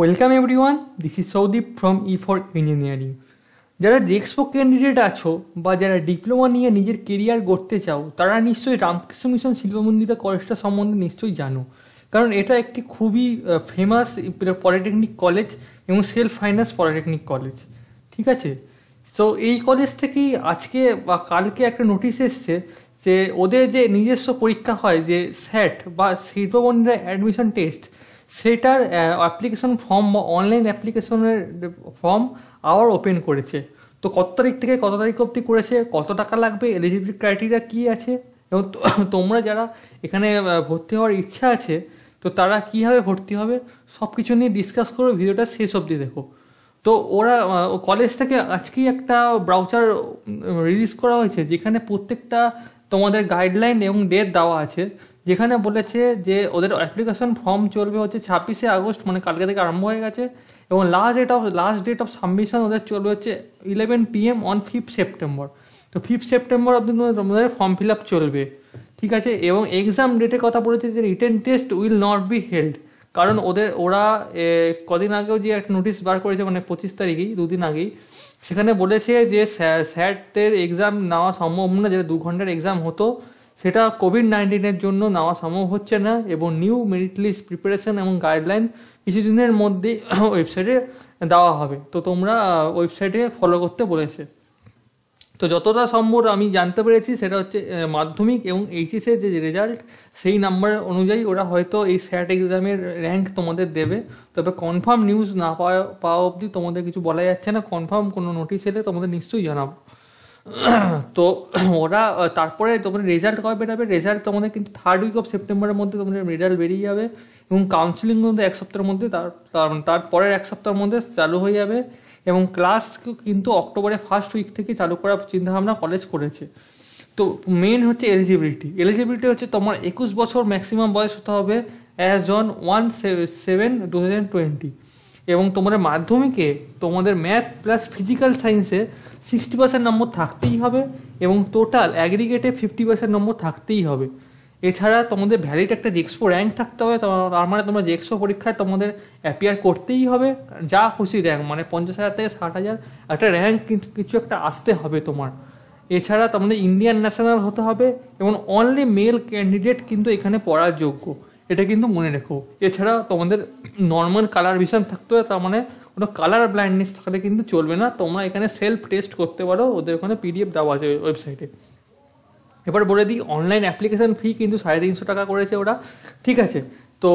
welcome everyone this is Soudip from E for engineering যারা JEXPO candidate আছো বা যারা ডিপ্লোমা নিয়ে নিজের কেরিয়ার গড়তে চাও তারা নিশ্চয়ই রামকৃষ্ণ মিশন শিল্প মন্দিরা কলেজটা সম্বন্ধে নিশ্চয়ই জানো কারণ এটা একটি খুবই ফেমাস পলিটেকনিক কলেজ এবং সেলফ ফাইন্যান্স পলিটেকনিক কলেজ ঠিক আছে সো এই কলেজ থেকেই আজকে বা কালকে একটা নোটিশ এসছে যে ওদের যে নিজস্ব পরীক্ষা হয় যে স্যাট বা শিল্পমন্দিরা অ্যাডমিশন টেস্ট সেটার অ্যাপ্লিকেশন ফর্ম বা অনলাইন অ্যাপ্লিকেশনের ফর্ম আবার ওপেন করেছে তো কত তারিখ থেকে কত তারিখ অবধি করেছে কত টাকা লাগবে এলিজিবিলিটি ক্রাইটেরিয়া কী আছে এবং তোমরা যারা এখানে ভর্তি হওয়ার ইচ্ছা আছে তো তারা কীভাবে ভর্তি হবে সব কিছু নিয়ে ডিসকাস করে ভিডিওটা শেষ অবধি দেখো তো ওরা কলেজ থেকে আজকেই একটা ব্রাউচার রিলিজ করা হয়েছে যেখানে প্রত্যেকটা তোমাদের গাইডলাইন এবং ডেট দেওয়া আছে যেখানে বলেছে যে ওদের অ্যাপ্লিকেশন ফর্ম চলবে হচ্ছে ছাব্বিশে আগস্ট মানে কালকে থেকে আরম্ভ হয়ে গেছে এবং last date of last date of submission ওদের চলবে হচ্ছে eleven PM on fifth September তো ফিফথ সেপ্টেম্বর অব্দি ওদের ফর্ম ফিল আপ চলবে ঠিক আছে এবং এক্সাম ডেটের কথা বলেছে যে written test will not be held কারণ ওদের ওরা কদিন আগেও যে একটা নোটিশ বার করেছে মানে পঁচিশ তারিখেই দুদিন আগেই সেখানে বলেছে যে স্যার স্যারদের এক্সাম নেওয়া সম্ভব না যেটা দু ঘন্টার এক্সাম হতো সেটা কোভিড নাইন্টিনের জন্য নেওয়া সম্ভব হচ্ছে না এবং নিউ মেরিট লিস্ট প্রিপারেশন এবং গাইডলাইন কিছুদিনের মধ্যে ওয়েবসাইটে দেওয়া হবে তো তোমরা ওয়েবসাইটে ফলো করতে বলেছে তো যতটা সম্ভব আমি জানতে পেরেছি সেটা হচ্ছে মাধ্যমিক এবং এইচএসের যে রেজাল্ট সেই নাম্বার অনুযায়ী ওরা হয়তো এই স্যাট এক্সামের র্যাঙ্ক তোমাদের দেবে তবে কনফার্ম নিউজ না পাওয়া পাওয়া অবধি তোমাদের কিছু বলা যাচ্ছে না কনফার্ম কোনো নোটিশ এলে তোমাদের নিশ্চয়ই জানাবো তো ওরা তারপরে তোমাদের রেজাল্ট কবে বেরাবে রেজাল্ট তোমাদের কিন্তু থার্ড উইক অফ সেপ্টেম্বরের মধ্যে তোমাদের রেজাল্ট বেরিয়ে যাবে এবং কাউন্সিলিং কিন্তু এক সপ্তাহের মধ্যে তার তারপরের এক সপ্তাহের মধ্যে চালু হয়ে যাবে এবং ক্লাস কিন্তু অক্টোবরের ফার্স্ট উইক থেকে চালু করার চিন্তাভাবনা কলেজ করেছে তো মেন হচ্ছে এলিজিবিলিটি এলিজিবিলিটি হচ্ছে তোমার একুশ বছর ম্যাক্সিমাম বয়স হতে হবে as on one seven two thousand twenty এবং তোমাদের মাধ্যমিকে তোমাদের ম্যাথ প্লাস ফিজিক্যাল সায়েন্সে সিক্সটি পার্সেন্ট নম্বর থাকতেই হবে এবং টোটাল অ্যাগ্রিগেটে ফিফটি পার্সেন্ট নম্বর থাকতেই হবে এছাড়া তোমাদের ভ্যালিড একটা জেক্সপো র্যাঙ্ক থাকতে হবে তার মানে তোমরা জেক্সপো পরীক্ষায় তোমাদের অ্যাপিয়ার করতেই হবে যা খুশি র্যাঙ্ক মানে পঞ্চাশ হাজার থেকে ষাট হাজার একটা র্যাঙ্ক কিছু একটা আসতে হবে তোমার এছাড়া তোমাদের ইন্ডিয়ান ন্যাশনাল হতে হবে এবং অনলি মেল ক্যান্ডিডেট কিন্তু এখানে পড়ার যোগ্য এটা কিন্তু মনে রেখো এছাড়া তোমাদের নর্মাল কালার ভিশন থাকতে হবে তার মানে কোনো কালার ব্লাইন্ডনেস থাকলে কিন্তু চলবে না তোমরা এখানে সেলফ টেস্ট করতে পারো ওদের ওখানে পিডিএফ দেওয়া আছে ওয়েবসাইটে এবার বলে দিই অনলাইন অ্যাপ্লিকেশান ফি কিন্তু সাড়ে তিনশো টাকা করেছে ওরা ঠিক আছে তো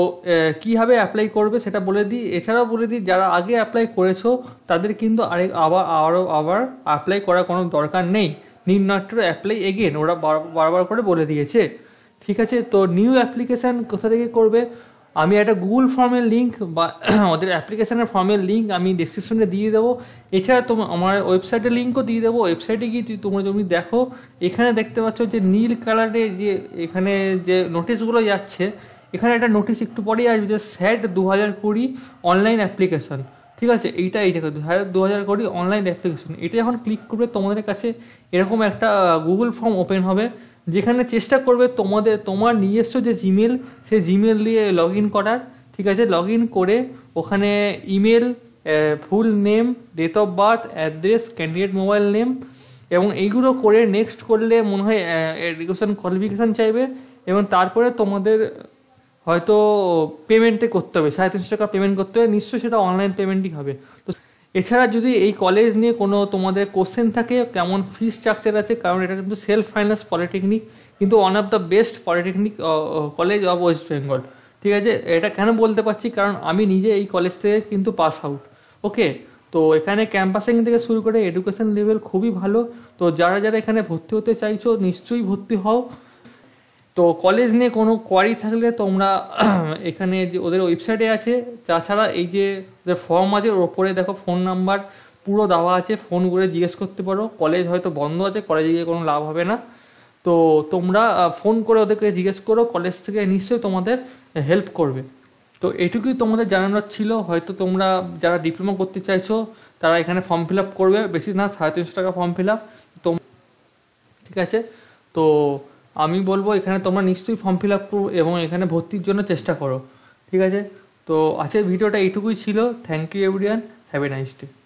কীভাবে অ্যাপ্লাই করবে সেটা বলে দিই এছাড়াও বলে দিই যারা আগে অ্যাপ্লাই করেছো তাদের কিন্তু আরেক আবার আরও আবার অ্যাপ্লাই করার কোনো দরকার নেই নির্নাট্য অ্যাপ্লাই এগেন ওরা বারবার করে বলে দিয়েছে ঠিক আছে তো নিউ অ্যাপ্লিকেশান কোথা থেকে করবে আমি একটা গুগল ফর্মের লিঙ্ক বা ওদের অ্যাপ্লিকেশানের ফর্মের লিঙ্ক আমি ডিসক্রিপশনে দিয়ে দেবো এছাড়া তোমার আমার ওয়েবসাইটের লিঙ্কও দিয়ে দেবো ওয়েবসাইটে গিয়ে তুই তোমরা তুমি দেখো এখানে দেখতে পাচ্ছ যে নীল কালারে যে এখানে যে নোটিশগুলো যাচ্ছে এখানে একটা নোটিশ একটু পরেই আসবে যে স্যাট দু হাজার কুড়ি অনলাইন অ্যাপ্লিকেশান ঠিক আছে এইটা এই দেখো দু হাজার কুড়ি অনলাইন অ্যাপ্লিকেশান এটা যখন ক্লিক করবে তোমাদের কাছে এরকম একটা গুগল ফর্ম ওপেন হবে যেখানে চেষ্টা করবে তোমাদের তোমার নিজস্ব যে জিমেল সে জিমেল দিয়ে লগ ইন করার ঠিক আছে লগ ইন করে ওখানে email full name date of birth address candidate mobile name এবং এইগুলো করে নেক্সট করলে মনে হয় এডুকেশন কোয়ালিফিকেশান চাইবে এবং তারপরে তোমাদের হয়তো পেমেন্টে করতে হবে সাড়ে তিনশো টাকা পেমেন্ট করতে হবে নিশ্চয়ই সেটা অনলাইন পেমেন্টই হবে তো এছাড়া যদি এই কলেজ নিয়ে কোনো তোমাদের কোশ্চেন থাকে কেমন ফি স্ট্রাকচার আছে কারণ এটা কিন্তু সেলফ ফাইন্যান্স পলিটেকনিক কিন্তু one of the best polytechnic college of West Bengal ঠিক আছে এটা কেন বলতে পারছি কারণ আমি নিজে এই কলেজ থেকে কিন্তু পাস আউট ওকে তো এখানে ক্যাম্পাসিং থেকে শুরু করে এডুকেশন লেভেল খুবই ভালো তো যারা যারা এখানে ভর্তি হতে চাইছো নিশ্চয়ই ভর্তি হও তো কলেজ নিয়ে কোনো কোয়ারি থাকলে তোমরা এখানে যে ওদের ওয়েবসাইটে আছে তাছাড়া এই যে ওদের ফর্ম আছে ওর ওপরে দেখো ফোন নাম্বার পুরো দেওয়া আছে ফোন করে জিজ্ঞেস করতে পারো কলেজ হয়তো বন্ধ আছে কলেজে গিয়ে কোনো লাভ হবে না তো তোমরা ফোন করে ওদেরকে জিজ্ঞেস করো কলেজ থেকে নিশ্চয়ই তোমাদের হেল্প করবে তো এটুকুই তোমাদের জানানোর ছিল হয়তো তোমরা যারা ডিপ্লোমা করতে চাইছো তারা এখানে ফর্ম ফিল আপ করবে বেশি না সাড়ে তিনশো টাকা ফর্ম ফিল আপ তো ঠিক আছে তো আমি বলবো এখানে তোমরা নিশ্চয়ই ফর্ম ফিল আপ করো এবং এখানে ভর্তির জন্য চেষ্টা করো ঠিক আছে তো আজকের ভিডিওটা এইটুকুই ছিল thank you everyone have a nice day